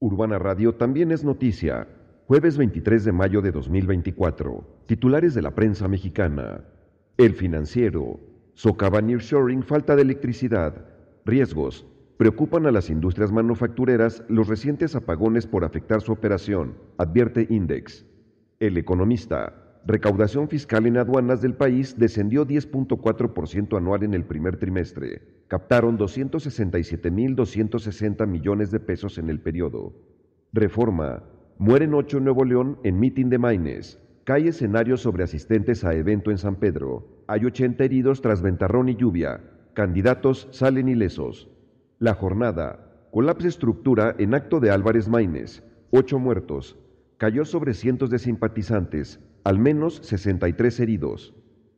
Urbana Radio también es noticia. Jueves 23 de mayo de 2024. Titulares de la prensa mexicana. El financiero. Socava Nearshoring falta de electricidad. Riesgos. Preocupan a las industrias manufactureras los recientes apagones por afectar su operación, advierte Index. El economista recaudación fiscal en aduanas del país descendió 10.4% anual en el primer trimestre. Captaron 267.260 millones de pesos en el periodo. Reforma. Mueren ocho en Nuevo León en mitin de Maines. Cae escenario sobre asistentes a evento en San Pedro. Hay 80 heridos tras ventarrón y lluvia. Candidatos salen ilesos. La jornada. Colapse estructura en acto de Álvarez Maines. Ocho muertos cayó sobre cientos de simpatizantes, al menos 63 heridos.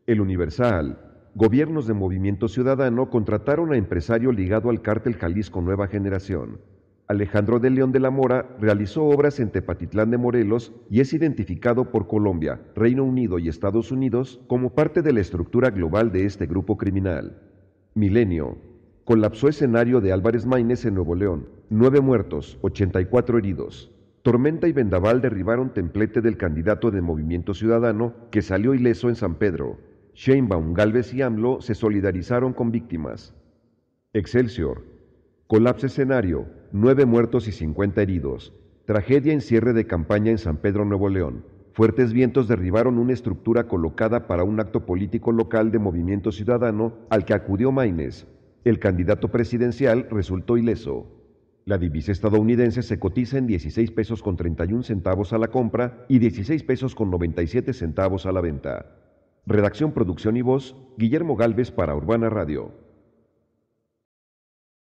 El Universal, gobiernos de Movimiento Ciudadano contrataron a empresario ligado al cártel Jalisco Nueva Generación. Alejandro de León de la Mora realizó obras en Tepatitlán de Morelos y es identificado por Colombia, Reino Unido y Estados Unidos como parte de la estructura global de este grupo criminal. Milenio. Colapsó escenario de Álvarez Maínez en Nuevo León. Nueve muertos, 84 heridos. Tormenta y vendaval derribaron templete del candidato de Movimiento Ciudadano que salió ileso en San Pedro. Sheinbaum, Galvez y AMLO se solidarizaron con víctimas. Excelsior. Colapso escenario. Nueve muertos y 50 heridos. Tragedia en cierre de campaña en San Pedro Nuevo León. Fuertes vientos derribaron una estructura colocada para un acto político local de Movimiento Ciudadano al que acudió Maines. El candidato presidencial resultó ileso. La divisa estadounidense se cotiza en 16 pesos con 31 centavos a la compra y 16 pesos con 97 centavos a la venta. Redacción, producción y voz, Guillermo Galvez para Urbana Radio.